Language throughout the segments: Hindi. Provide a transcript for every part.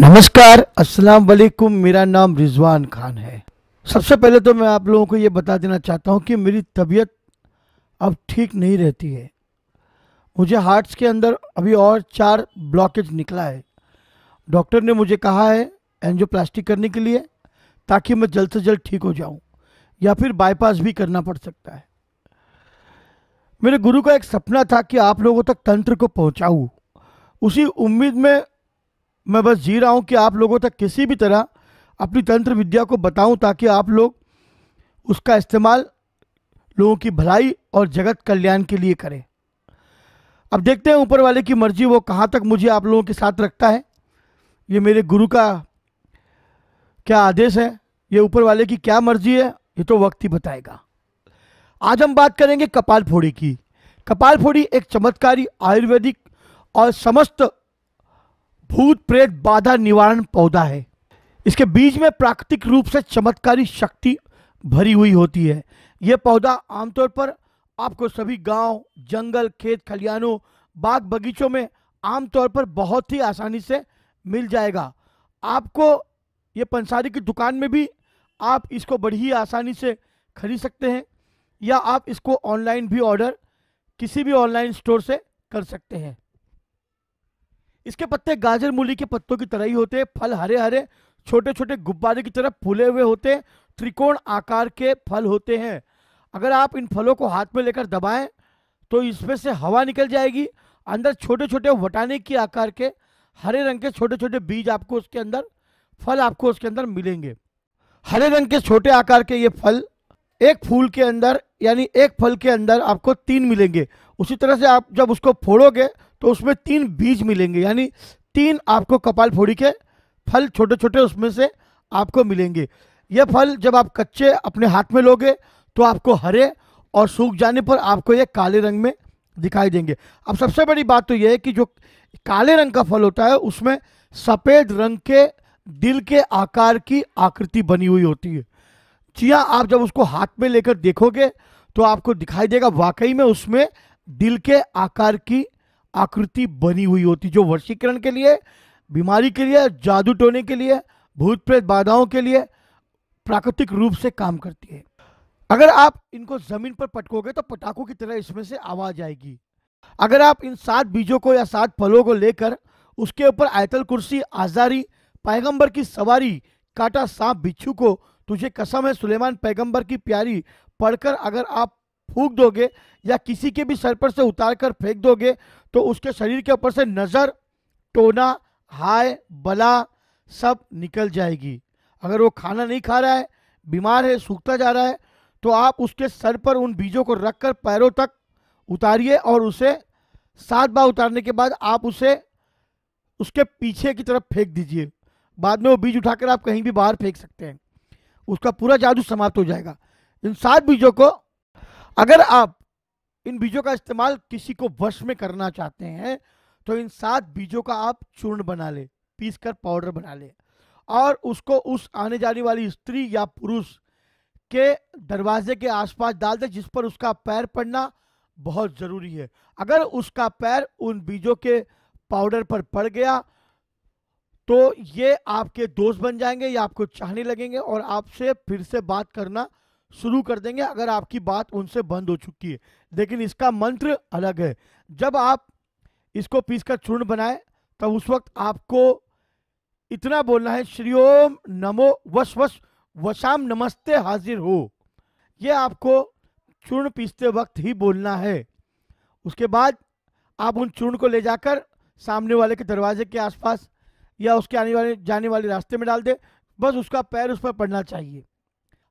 नमस्कार अस्सलाम वालेकुम मेरा नाम रिजवान खान है सबसे पहले तो मैं आप लोगों को ये बता देना चाहता हूँ कि मेरी तबीयत अब ठीक नहीं रहती है मुझे हार्ट्स के अंदर अभी और चार ब्लॉकेज निकला है डॉक्टर ने मुझे कहा है एंजियोप्लास्टी करने के लिए ताकि मैं जल्द से जल्द ठीक हो जाऊँ या फिर बाईपास भी करना पड़ सकता है मेरे गुरु का एक सपना था कि आप लोगों तक तंत्र को पहुंचाऊं उसी उम्मीद में मैं बस जी रहा हूँ कि आप लोगों तक किसी भी तरह अपनी तंत्र विद्या को बताऊँ ताकि आप लोग उसका इस्तेमाल लोगों की भलाई और जगत कल्याण के लिए करें अब देखते हैं ऊपर वाले की मर्जी वो कहाँ तक मुझे आप लोगों के साथ रखता है ये मेरे गुरु का क्या आदेश है ये ऊपर वाले की क्या मर्जी है ये तो वक्त ही बताएगा आज हम बात करेंगे कपाल फोड़ी की कपाल फोड़ी एक चमत्कारी आयुर्वेदिक और समस्त भूत प्रेत बाधा निवारण पौधा है इसके बीज में प्राकृतिक रूप से चमत्कारी शक्ति भरी हुई होती है यह पौधा आमतौर पर आपको सभी गांव, जंगल खेत खलियानों बाग बगीचों में आमतौर पर बहुत ही आसानी से मिल जाएगा आपको ये पंसारी की दुकान में भी आप इसको बड़ी ही आसानी से खरीद सकते हैं या आप इसको ऑनलाइन भी ऑर्डर किसी भी ऑनलाइन स्टोर से कर सकते हैं इसके पत्ते गाजर मूली के पत्तों की तरह ही होते हैं फल हरे हरे छोटे छोटे गुब्बारे की तरह फूले हुए होते त्रिकोण आकार के फल होते हैं अगर आप इन फलों को हाथ में लेकर दबाएं तो इसमें से हवा निकल जाएगी अंदर छोटे छोटे वटाने के आकार के हरे रंग के छोटे छोटे बीज आपको उसके अंदर फल आपको उसके अंदर मिलेंगे हरे रंग के छोटे आकार के ये फल एक फूल के अंदर यानी एक फल के अंदर आपको तीन मिलेंगे उसी तरह से आप जब उसको फोड़ोगे तो उसमें तीन बीज मिलेंगे यानी तीन आपको कपाल फोड़ी के फल छोटे छोटे उसमें से आपको मिलेंगे ये फल जब आप कच्चे अपने हाथ में लोगे तो आपको हरे और सूख जाने पर आपको ये काले रंग में दिखाई देंगे अब सबसे बड़ी बात तो यह है कि जो काले रंग का फल होता है उसमें सफ़ेद रंग के दिल के आकार की आकृति बनी हुई होती है चिया आप जब उसको हाथ में लेकर देखोगे तो आपको दिखाई देगा वाकई में उसमें दिल के आकार की आकृति बनी हुई होती जो वर्षीकरण के लिए बीमारी के लिए जादू टोने के लिए भूत प्रेत बाधाओं के लिए प्राकृतिक रूप से काम करती है अगर आप इनको ज़मीन पर पटकोगे तो पटाखों की तरह इसमें से आवाज़ आएगी अगर आप इन सात बीजों को या सात फलों को लेकर उसके ऊपर आयतल कुर्सी आजारी पैगंबर की सवारी काटा सांप बिच्छू को तुझे कसम है सुलेमान पैगंबर की प्यारी पढ़कर अगर आप फूक दोगे या किसी के भी सर पर से उतार कर फेंक दोगे तो उसके शरीर के ऊपर से नज़र टोना हाय बला सब निकल जाएगी अगर वो खाना नहीं खा रहा है बीमार है सूखता जा रहा है तो आप उसके सर पर उन बीजों को रख कर पैरों तक उतारिए और उसे सात बार उतारने के बाद आप उसे उसके पीछे की तरफ फेंक दीजिए बाद में वो बीज उठाकर आप कहीं भी बाहर फेंक सकते हैं उसका पूरा जादू समाप्त हो जाएगा इन सात बीजों को अगर आप इन बीजों का इस्तेमाल किसी को वश में करना चाहते हैं तो इन सात बीजों का आप चूर्ण बना ले पीस कर पाउडर बना ले और उसको उस आने जाने वाली स्त्री या पुरुष के दरवाजे के आसपास डाल दे जिस पर उसका पैर पड़ना बहुत ज़रूरी है अगर उसका पैर उन बीजों के पाउडर पर पड़ गया तो ये आपके दोस्त बन जाएंगे या आपको चाहने लगेंगे और आपसे फिर से बात करना शुरू कर देंगे अगर आपकी बात उनसे बंद हो चुकी है लेकिन इसका मंत्र अलग है जब आप इसको पीस चूर्ण बनाए तब उस वक्त आपको इतना बोलना है श्री ओम नमो वश वश वशाम नमस्ते हाजिर हो ये आपको चूर्ण पीसते वक्त ही बोलना है उसके बाद आप उन चूर्ण को ले जाकर सामने वाले के दरवाजे के आसपास या उसके आने वाले जाने वाले रास्ते में डाल दे बस उसका पैर उस पर पड़ना चाहिए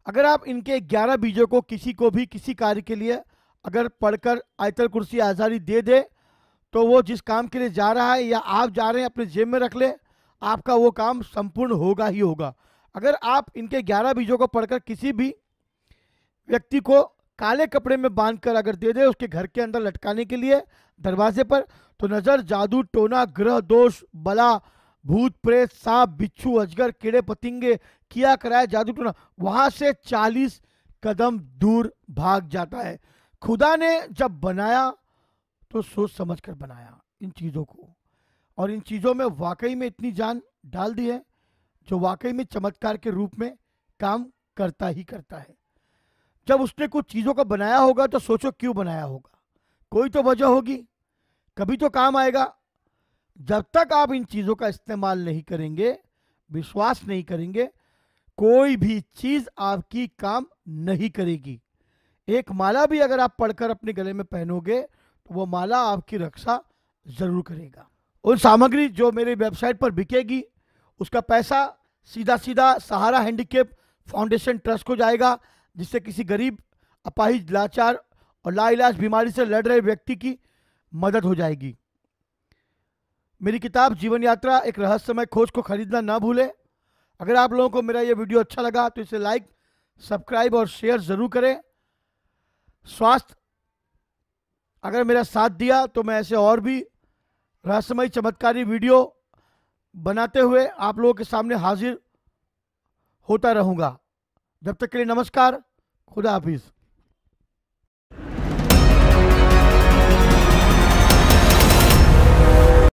अगर आप इनके ग्यारह बीजों को किसी को भी किसी कार्य के लिए अगर पढ़कर आयतल कुर्सी आज़ादी दे दे तो वो जिस काम के लिए जा रहा है या आप जा रहे हैं अपने जेब में रख ले आपका वो काम संपूर्ण होगा ही होगा अगर आप इनके ग्यारह बीजों को पढ़कर किसी भी व्यक्ति को काले कपड़े में बांध कर अगर दे दे उसके घर के अंदर लटकाने के लिए दरवाजे पर तो नज़र जादू टोना ग्रह दोष बला भूत प्रेत सांप बिच्छू अजगर कीड़े पतिंगे किया कराया जादू टोना वहां से चालीस कदम दूर भाग जाता है खुदा ने जब बनाया तो सोच समझ कर बनाया इन चीज़ों को और इन चीज़ों में वाकई में इतनी जान डाल दी है जो वाकई में चमत्कार के रूप में काम करता ही करता है जब उसने कुछ चीज़ों को बनाया होगा तो सोचो क्यों बनाया होगा कोई तो वजह होगी कभी तो काम आएगा जब तक आप इन चीज़ों का इस्तेमाल नहीं करेंगे विश्वास नहीं करेंगे कोई भी चीज़ आपकी काम नहीं करेगी एक माला भी अगर आप पढ़कर अपने गले में पहनोगे तो वो माला आपकी रक्षा ज़रूर करेगा उन सामग्री जो मेरी वेबसाइट पर बिकेगी उसका पैसा सीधा सीधा सहारा हैंडीकेप फाउंडेशन ट्रस्ट को जाएगा जिससे किसी गरीब अपाहिज लाचार और लाइलाज बीमारी से लड़ रहे व्यक्ति की मदद हो जाएगी मेरी किताब जीवन यात्रा एक रहस्यमय खोज को खरीदना ना भूलें अगर आप लोगों को मेरा ये वीडियो अच्छा लगा तो इसे लाइक सब्सक्राइब और शेयर ज़रूर करें स्वास्थ्य अगर मेरा साथ दिया तो मैं ऐसे और भी रहस्यमय चमत्कारी वीडियो बनाते हुए आप लोगों के सामने हाजिर होता रहूँगा जब तक के लिए नमस्कार खुदा हाफिज़